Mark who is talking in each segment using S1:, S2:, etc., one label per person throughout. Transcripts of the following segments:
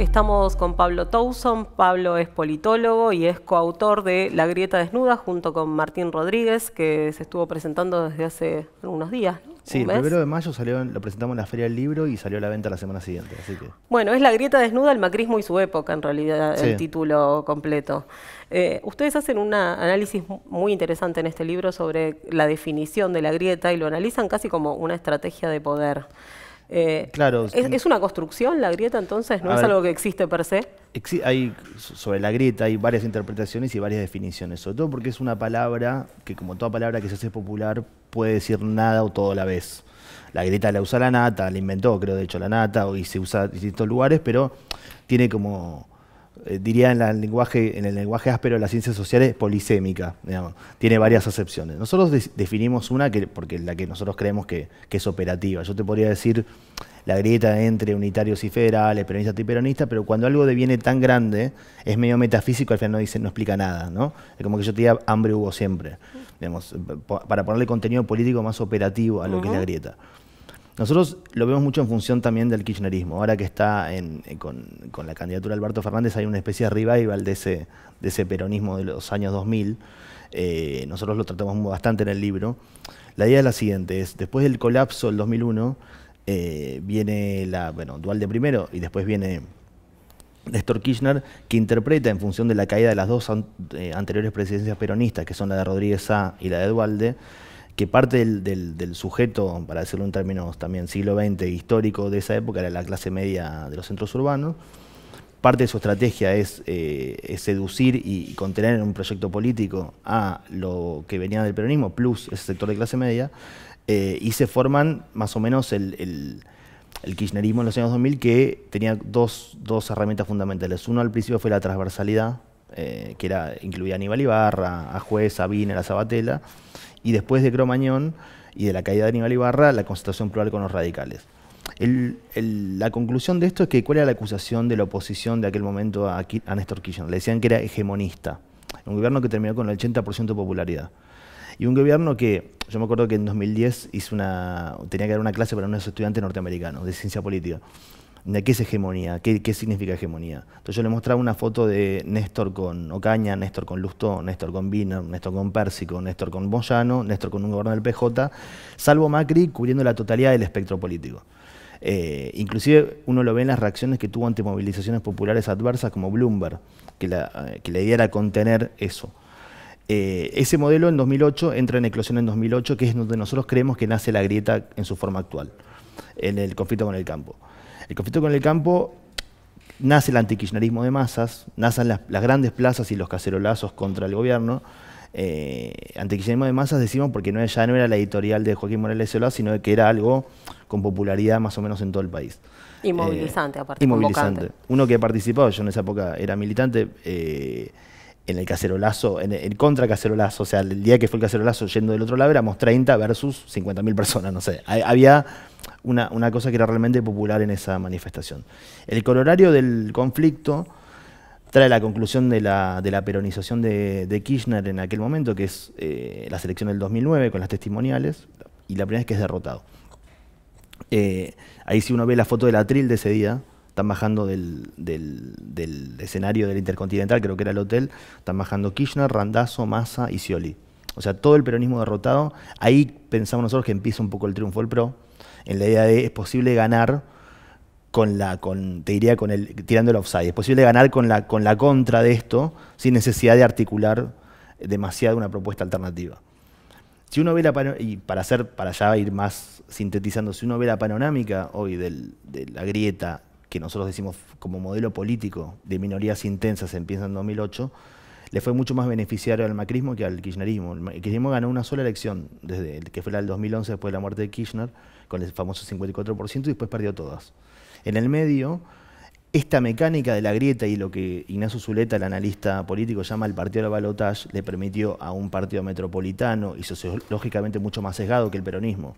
S1: Estamos con Pablo Towson. Pablo es politólogo y es coautor de La Grieta Desnuda junto con Martín Rodríguez, que se estuvo presentando desde hace unos días. Sí, el primero
S2: de mayo salió, lo presentamos en la Feria del Libro y salió a la venta la semana siguiente.
S1: Bueno, es La Grieta Desnuda, el macrismo y su época, en realidad, el título completo. Eh, ustedes hacen un análisis muy interesante en este libro sobre la definición de la grieta y lo analizan casi como una estrategia de poder. Eh, es, una construcción la grieta entonces? ¿No es algo que existe per se?
S2: hay, sobre la grieta hay varias interpretaciones y varias definiciones, sobre todo porque es una palabra que, como toda palabra que se hace popular, puede decir nada o todo a la vez. La grieta la usa la nata, la inventó, creo, de hecho, la nata, y se usa en distintos lugares, pero tiene como eh, diría en, lenguaje, en, el lenguaje áspero de las ciencias sociales, polisémica, tiene varias acepciones. Nosotros definimos una que, porque la que nosotros creemos que, es operativa. Yo te podría decir la grieta entre unitarios y federales, peronistas y peronistas, pero cuando algo deviene tan grande, es medio metafísico, al final no, dice, no explica nada. ¿no? Es como que yo te diga, hambre hubo siempre, para ponerle contenido político más operativo a lo que es la grieta. Nosotros lo vemos mucho en función también del kirchnerismo. Ahora que está eh, con, la candidatura de Alberto Fernández hay una especie de revival de ese, ese peronismo de los años 2000. Eh, nosotros lo tratamos bastante en el libro. La idea es la siguiente, es después del colapso del 2001 eh, viene la, primero y después viene Néstor Kirchner, que interpreta en función de la caída de las dos anteriores presidencias peronistas, que son la de Rodríguez A y la de Dualde, que parte del, sujeto, para decirlo en términos también siglo XX, histórico de esa época, era la clase media de los centros urbanos. Parte de su estrategia es, eh, seducir y contener en un proyecto político a lo que venía del peronismo, plus ese sector de clase media, eh, y se forman más o menos el, kirchnerismo en los años 2000 que tenía dos, herramientas fundamentales. Uno al principio fue la transversalidad, eh, que era, incluía a Aníbal Ibarra, a Juez, a la a Sabatella, y después de Cromañón y de la caída de Aníbal Ibarra, la concentración plural con los radicales. la conclusión de esto es que cuál era la acusación de la oposición de aquel momento a, a Néstor Kirchner. Le decían que era hegemonista, un gobierno que terminó con el 80% de popularidad. Y un gobierno que, yo me acuerdo que en 2010 hizo una, tenía que dar una clase para unos estudiantes norteamericanos de ciencia política de qué es hegemonía, qué, significa hegemonía. Entonces yo le mostraba una foto de Néstor con Ocaña, Néstor con Lustó, Néstor con Biner, Néstor con Pérsico, Néstor con Boyano, Néstor con un gobernador del PJ, salvo Macri cubriendo la totalidad del espectro político. Eh, inclusive uno lo ve en las reacciones que tuvo ante movilizaciones populares adversas como Bloomberg, que la, eh, que idea era contener eso. Eh, ese modelo en 2008 entra en eclosión en 2008, que es donde nosotros creemos que nace la grieta en su forma actual, en el conflicto con el campo. El conflicto con el campo nace el antikirchnerismo de masas, nacen las, grandes plazas y los cacerolazos contra el gobierno. Eh, de masas decimos porque ya no era la editorial de Joaquín Morales Solá, sino que era algo con popularidad más o menos en todo el país.
S1: Y eh, aparte. Y
S2: Uno que ha participado, yo en esa época era militante, eh, en el cacerolazo, en el contra cacerolazo, o sea, el día que fue el cacerolazo yendo del otro lado éramos 30 versus 50.000 personas, no sé. Había una, cosa que era realmente popular en esa manifestación. El colorario del conflicto trae la conclusión de la, peronización de, Kirchner en aquel momento, que es eh, la selección del 2009 con las testimoniales, y la primera es que es derrotado. Eh, ahí si uno ve la foto del atril de ese día, están bajando del, escenario del Intercontinental, creo que era el hotel, están bajando Kirchner, Randazo, Massa y Scioli. O sea, todo el peronismo derrotado. Ahí pensamos nosotros que empieza un poco el triunfo del PRO, en la idea de es posible ganar con la, con, te diría, con el, tirando el offside, es posible ganar con la, con la contra de esto sin necesidad de articular demasiado una propuesta alternativa. Si uno ve la y para hacer, para ya ir más sintetizando, si uno ve la panorámica hoy de la grieta que nosotros decimos como modelo político de minorías intensas empieza en 2008, le fue mucho más beneficiario al macrismo que al kirchnerismo. El kirchnerismo ganó una sola elección, desde que fue la del 2011 después de la muerte de Kirchner, con el famoso 54% y después perdió todas. En el medio, esta mecánica de la grieta y lo que Ignacio Zuleta, el analista político, llama el partido la balotage, le permitió a un partido metropolitano y sociológicamente mucho más sesgado que el peronismo,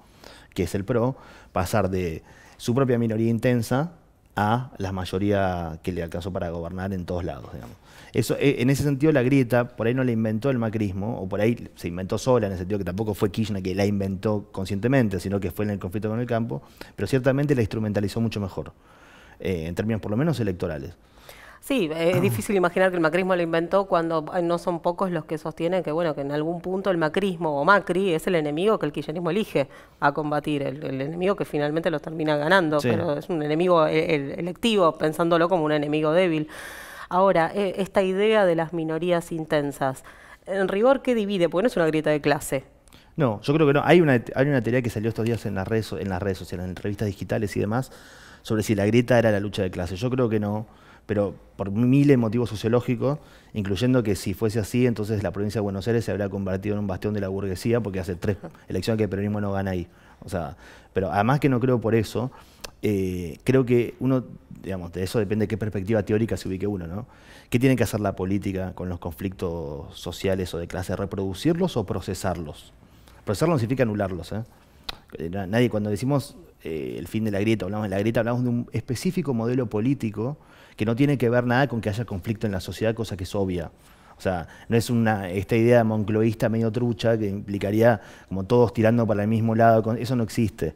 S2: que es el PRO, pasar de su propia minoría intensa a la mayoría que le alcanzó para gobernar en todos lados, digamos. Eso, eh, en ese sentido, la grieta por ahí no la inventó el macrismo, o por ahí se inventó sola, en el sentido que tampoco fue Kirchner que la inventó conscientemente, sino que fue en el conflicto con el campo, pero ciertamente la instrumentalizó mucho mejor, eh, en términos por lo menos electorales.
S1: Sí, eh, es difícil imaginar que el macrismo lo inventó cuando no son pocos los que sostienen que, bueno, que en algún punto el macrismo o Macri es el enemigo que el kirchnerismo elige a combatir, el, enemigo que finalmente los termina ganando, pero es un enemigo e, electivo, pensándolo como un enemigo débil. Ahora, eh, esta idea de las minorías intensas, en rigor, ¿qué divide? Porque no es una grieta de clase,
S2: no, yo creo que no. Hay una, hay una teoría que salió estos días en las, redes, en las redes sociales, en revistas digitales y demás, sobre si la grieta era la lucha de clase. Yo creo que no pero por miles de motivos sociológicos, incluyendo que si fuese así, entonces la provincia de Buenos Aires se habría convertido en un bastión de la burguesía, porque hace tres elecciones que el peronismo no gana ahí. O sea, pero además que no creo por eso, eh, creo que uno, digamos, de eso depende de qué perspectiva teórica se ubique uno, ¿no? ¿Qué tiene que hacer la política con los conflictos sociales o de clase? ¿Reproducirlos o procesarlos? Procesarlos significa anularlos, ¿eh? eh nadie, cuando decimos eh, el fin de la grieta, hablamos de la grieta, hablamos de un específico modelo político que no tiene que ver nada con que haya conflicto en la sociedad, cosa que es obvia. O sea, no es una, esta idea moncloísta medio trucha que implicaría como todos tirando para el mismo lado, eso no existe.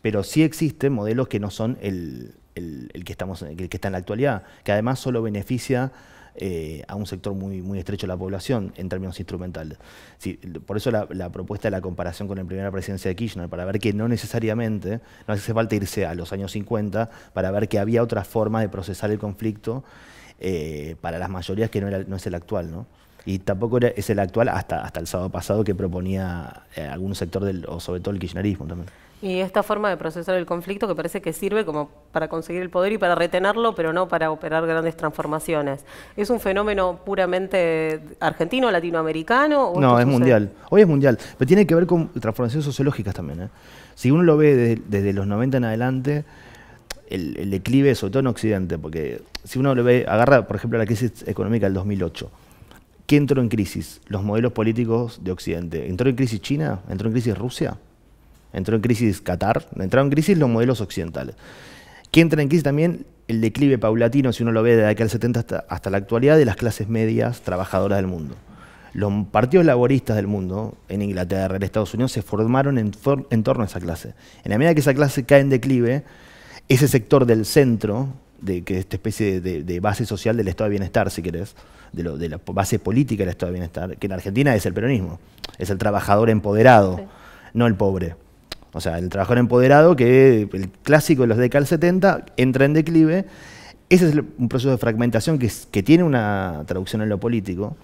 S2: Pero sí existen modelos que no son el, el, que, estamos, el que está en la actualidad, que además solo beneficia eh, a un sector muy, muy estrecho de la población en términos instrumentales. por eso la, propuesta de la comparación con la primera presidencia de Kirchner, para ver que no necesariamente, no hace falta irse a los años 50 para ver que había otra forma de procesar el conflicto eh, para las mayorías que no, no es el actual. ¿no? y tampoco es el actual hasta, hasta el sábado pasado que proponía eh, algún sector, del, o sobre todo el kirchnerismo también.
S1: Y esta forma de procesar el conflicto que parece que sirve como para conseguir el poder y para retenerlo, pero no para operar grandes transformaciones. ¿Es un fenómeno puramente argentino, latinoamericano? no, es mundial.
S2: Hoy es mundial, pero tiene que ver con transformaciones sociológicas también. ¿eh? Si uno lo ve desde, los 90 en adelante, el, el, declive, sobre todo en Occidente, porque si uno lo ve, agarra, por ejemplo, la crisis económica del 2008 ¿Qué entró en crisis? Los modelos políticos de Occidente. ¿Entró en crisis China? ¿Entró en crisis Rusia? ¿Entró en crisis Qatar? Entraron en crisis los modelos occidentales. ¿Qué entra en crisis también? El declive paulatino, si uno lo ve desde aquel 70 hasta, la actualidad, de las clases medias trabajadoras del mundo. Los partidos laboristas del mundo, en Inglaterra, en Estados Unidos, se formaron en torno a esa clase. En la medida que esa clase cae en declive, ese sector del centro, de que esta especie de, base social del Estado de Bienestar, si querés, de, la base política del Estado de Bienestar, que en Argentina es el peronismo, es el trabajador empoderado, no el pobre. O sea, el trabajador empoderado, que el clásico de los décadas 70, entra en declive. Ese es un proceso de fragmentación que, que tiene una traducción en lo político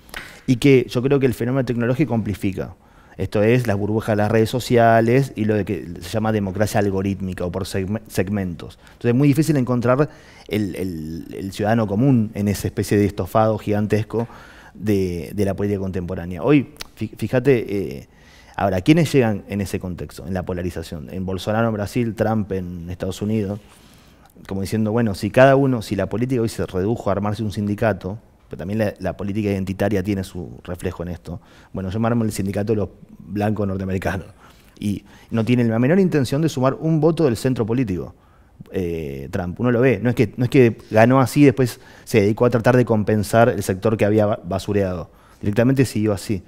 S2: y que yo creo que el fenómeno tecnológico amplifica. Esto es las burbujas de las redes sociales y lo de que se llama democracia algorítmica o por segmentos. Entonces es muy difícil encontrar el, ciudadano común en esa especie de estofado gigantesco de, la política contemporánea. Hoy, fíjate, eh, ahora, ¿quiénes llegan en ese contexto, en la polarización? En Bolsonaro en Brasil, Trump en Estados Unidos, como diciendo, bueno, si cada uno, si la política hoy se redujo a armarse un sindicato, pero también la, política identitaria tiene su reflejo en esto. Bueno, yo el sindicato de los blancos norteamericanos y no tiene la menor intención de sumar un voto del centro político. Eh, Trump, uno lo ve, no es, que, no es que ganó así, y después se dedicó a tratar de compensar el sector que había basureado, directamente siguió así.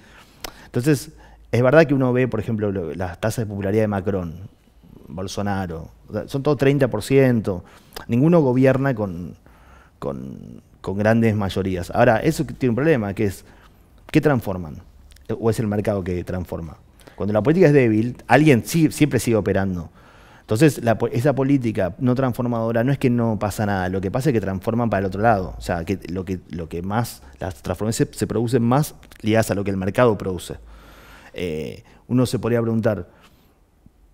S2: Entonces, es verdad que uno ve, por ejemplo, las tasas de popularidad de Macron, Bolsonaro, son todos 30%, ninguno gobierna con con grandes mayorías. Ahora, eso tiene un problema, que es, ¿qué transforman? ¿O es el mercado que transforma? Cuando la política es débil, alguien sí, siempre sigue operando. Entonces, esa política no transformadora no es que no pasa nada, lo que pasa es que transforman para el otro lado. O sea, que lo que, más, las transformaciones se, producen más ligadas a lo que el mercado produce. Eh, uno se podría preguntar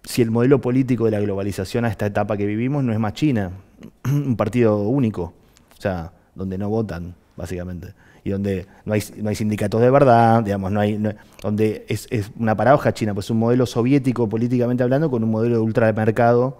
S2: si el modelo político de la globalización a esta etapa que vivimos no es más China, un partido único. O sea, donde no votan, básicamente. Y donde no hay, no hay sindicatos de verdad, digamos, no hay. donde es, es, una paradoja china, pues un modelo soviético políticamente hablando con un modelo de mercado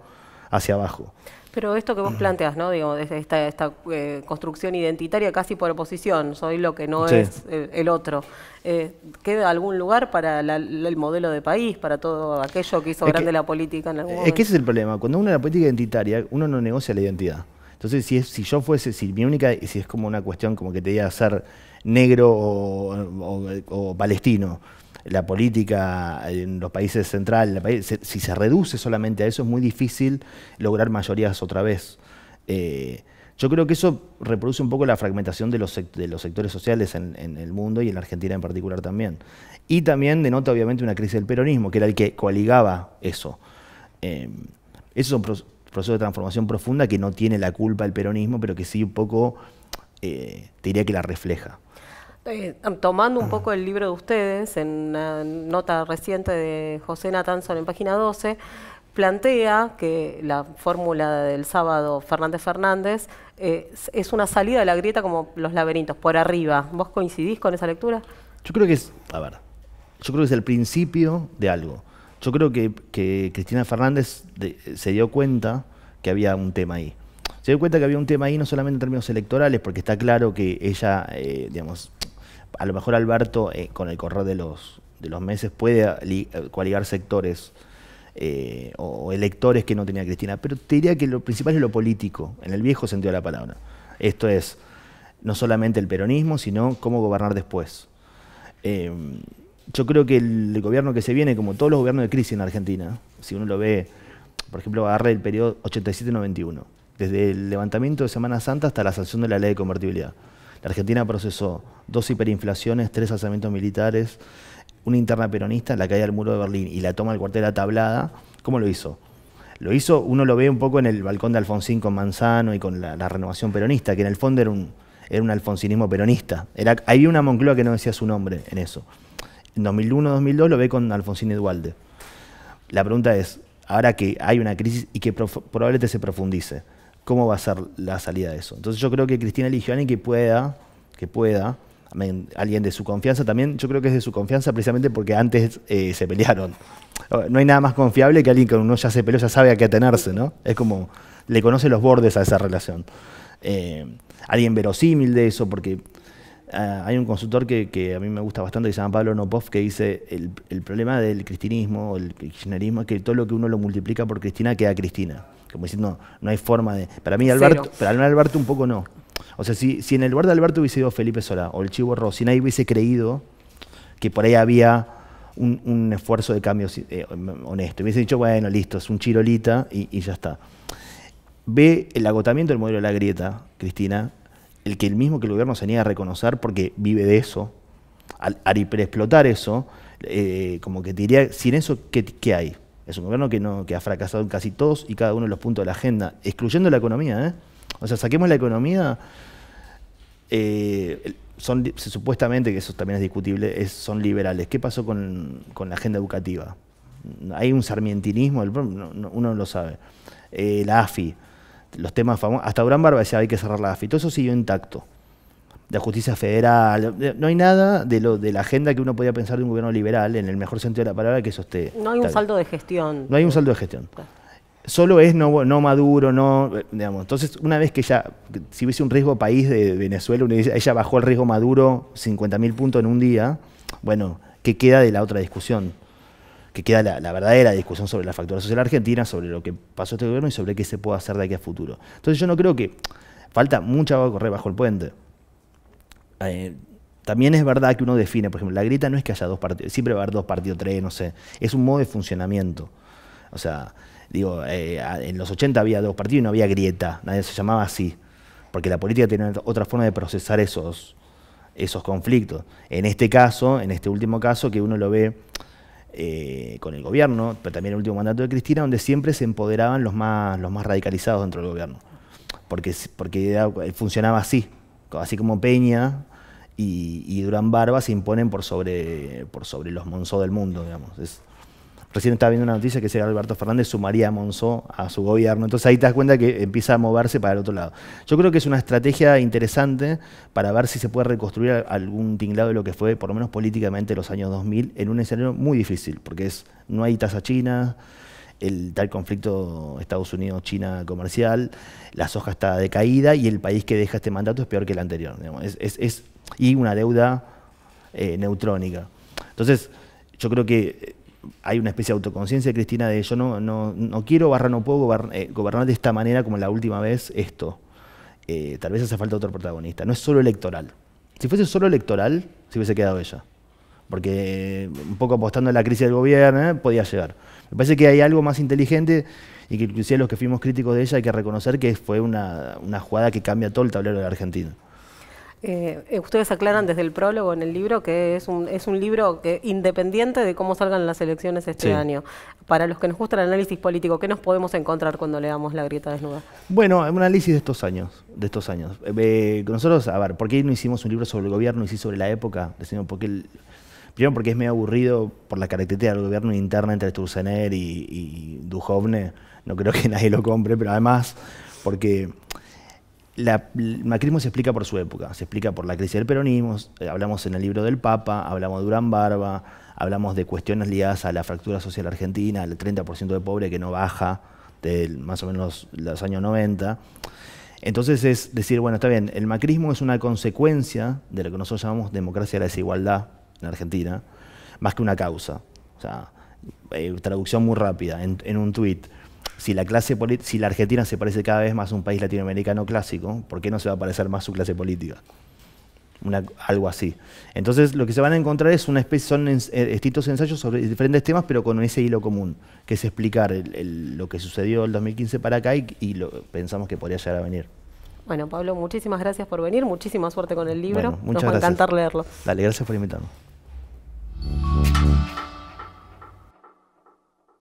S2: hacia abajo.
S1: Pero esto que vos planteas, ¿no? Digo, esta, esta eh, construcción identitaria casi por oposición, soy lo que no es eh, el otro. Eh, ¿Queda algún lugar para el modelo de país, para todo aquello que hizo grande la política en algún momento? Es que ese es
S2: el problema. Cuando uno la política identitaria, uno no negocia la identidad. Entonces, si, si yo fuese, si mi única, si es como una cuestión como que te diga ser negro o, palestino, la política en los países centrales, si se reduce solamente a eso, es muy difícil lograr mayorías otra vez. Eh, yo creo que eso reproduce un poco la fragmentación de los, sectores sociales en, el mundo y en la Argentina en particular también. Y también denota obviamente una crisis del peronismo, que era el que coaligaba eso. Eh, eso proceso de transformación profunda que no tiene la culpa el peronismo, pero que sí un poco, eh, te diría que la refleja.
S1: Eh, tomando un poco el libro de ustedes, en una nota reciente de José Natanson en página 12, plantea que la fórmula del sábado Fernández Fernández eh, es una salida de la grieta como los laberintos, por arriba. ¿Vos coincidís con esa lectura?
S2: Yo creo que es, a ver, yo creo que es el principio de algo. Yo creo que, Cristina Fernández se dio cuenta que había un tema ahí. Se dio cuenta que había un tema ahí no solamente en términos electorales, porque está claro que ella, eh, digamos, a lo mejor Alberto eh, con el correr de los, de los meses puede coaligar sectores eh, o electores que no tenía Cristina, pero te diría que lo principal es lo político, en el viejo sentido de la palabra. Esto es no solamente el peronismo, sino cómo gobernar después yo creo que el gobierno que se viene, como todos los gobiernos de crisis en Argentina, si uno lo ve, por ejemplo, agarre el periodo 87-91, desde el levantamiento de Semana Santa hasta la sanción de la ley de convertibilidad. La Argentina procesó dos hiperinflaciones, tres alzamientos militares, una interna peronista, la caída del muro de Berlín y la toma del cuartel Tablada. ¿Cómo lo hizo? Lo hizo, uno lo ve un poco en el balcón de Alfonsín con Manzano y con la, renovación peronista, que en el fondo era un, era un alfonsinismo peronista. Era, había una Moncloa que no decía su nombre en eso. En 2001-2002 lo ve con Alfonsín Edualde. La pregunta es, ahora que hay una crisis y que probablemente se profundice, ¿cómo va a ser la salida de eso? Entonces yo creo que Cristina alguien que pueda, que pueda, alguien de su confianza también, yo creo que es de su confianza precisamente porque antes eh, se pelearon. No hay nada más confiable que alguien que uno ya se peleó, ya sabe a qué atenerse, ¿no? Es como, le conoce los bordes a esa relación. Eh, alguien verosímil de eso, porque Ah, hay un consultor que, a mí me gusta bastante que se llama Pablo Nopov que dice el, el problema del cristinismo, el kirchnerismo, es que todo lo que uno lo multiplica por Cristina queda Cristina. Como diciendo, no, hay forma de... Para mí Alberto, para un poco no. O sea, si, en el lugar de Alberto hubiese ido Felipe Sola o el Chivo Rossi, nadie hubiese creído que por ahí había un, esfuerzo de cambio eh, honesto. Hubiese dicho, bueno, listo, es un chirolita y, y ya está. Ve el agotamiento del modelo de la grieta, Cristina, el que el mismo que el gobierno se niega a reconocer porque vive de eso, al, hiper explotar eso, eh, como que diría, sin eso, ¿qué, qué hay? Es un gobierno que, no, que ha fracasado en casi todos y cada uno de los puntos de la agenda, excluyendo la economía. ¿eh? O sea, saquemos la economía. Eh, son, supuestamente, que eso también es discutible, son liberales. ¿Qué pasó con, la agenda educativa? Hay un sarmientinismo, uno no lo sabe. Eh, la AFI, los temas famosos, hasta Durán Barba decía hay que cerrar la AFI, todo eso siguió intacto. La justicia federal, eh, no hay nada de lo de la agenda que uno podía pensar de un gobierno liberal, en el mejor sentido de la palabra, que eso esté. No hay un saldo
S1: de gestión. No
S2: hay un saldo de gestión. Solo es no, maduro, no. Eh, digamos. Entonces, una vez que ya, si hubiese un riesgo país de Venezuela, ella bajó el riesgo maduro 50.000 puntos en un día, bueno, ¿qué queda de la otra discusión? que queda la, verdadera discusión sobre la factura social argentina, sobre lo que pasó este gobierno y sobre qué se puede hacer de aquí a futuro. Entonces yo no creo que falta mucha agua a correr bajo el puente. Eh, también es verdad que uno define, por ejemplo, la grieta no es que haya dos partidos, siempre va a haber dos partidos, tres, no sé, es un modo de funcionamiento. O sea, digo, eh, en los 80 había dos partidos y no había grieta, nadie se llamaba así, porque la política tenía otra forma de procesar esos, esos conflictos. En este caso, en este último caso, que uno lo ve eh, con el gobierno, pero también el último mandato de Cristina, donde siempre se empoderaban los más, los más radicalizados dentro del gobierno. Porque, porque funcionaba así, así como Peña y, Durán Barba se imponen por sobre, por sobre los monzó del mundo, digamos. Recién estaba viendo una noticia que si Alberto Fernández sumaría a Monzó a su gobierno. Entonces ahí te das cuenta que empieza a moverse para el otro lado. Yo creo que es una estrategia interesante para ver si se puede reconstruir algún tinglado de lo que fue, por lo menos políticamente, los años 2000 en un escenario muy difícil, porque es no hay tasa china, el tal conflicto Estados Unidos-China comercial, la soja está decaída y el país que deja este mandato es peor que el anterior. Es, y una deuda eh, neutrónica. Entonces, yo creo que hay una especie de autoconciencia, Cristina, de yo no, no, no quiero, barra no puedo eh, gobernar, de esta manera como la última vez esto. Eh, tal vez hace falta otro protagonista. No es solo electoral. Si fuese solo electoral, se hubiese quedado ella. Porque eh, un poco apostando a la crisis del gobierno, podía llegar. Me parece que hay algo más inteligente y que inclusive los que fuimos críticos de ella hay que reconocer que fue una, una jugada que cambia todo el tablero de la Argentina.
S1: Eh, eh, ustedes aclaran desde el prólogo en el libro que es un, es un libro que independiente de cómo salgan las elecciones este año. Para los que nos gusta el análisis político, ¿qué nos podemos encontrar cuando leamos La Grieta Desnuda?
S2: Bueno, un análisis de estos años. De estos años. Eh, nosotros, a ver, ¿por qué no hicimos un libro sobre el gobierno y sobre la época? Decimos, porque primero porque es medio aburrido por la característica del gobierno interna entre Sturzener y, y Dujovne. No creo que nadie lo compre, pero además porque el macrismo se explica por su época, se explica por la crisis del peronismo, eh, hablamos en el libro del Papa, hablamos de Durán Barba, hablamos de cuestiones ligadas a la fractura social argentina, el 30% de pobre que no baja de más o menos los años 90. Entonces es decir, bueno, está bien, el macrismo es una consecuencia de lo que nosotros llamamos democracia de la desigualdad en Argentina, más que una causa. O sea, eh, traducción muy rápida, en, en un tuit si la, clase si la Argentina se parece cada vez más a un país latinoamericano clásico, ¿por qué no se va a parecer más su clase política? algo así. Entonces, lo que se van a encontrar es una especie, son eh, distintos ensayos sobre diferentes temas, pero con ese hilo común, que es explicar lo que sucedió el 2015 para acá y, lo, pensamos que podría llegar a venir.
S1: Bueno, Pablo, muchísimas gracias por venir, muchísima suerte con el libro. Nos va a encantar leerlo.
S2: Dale, gracias por invitarnos.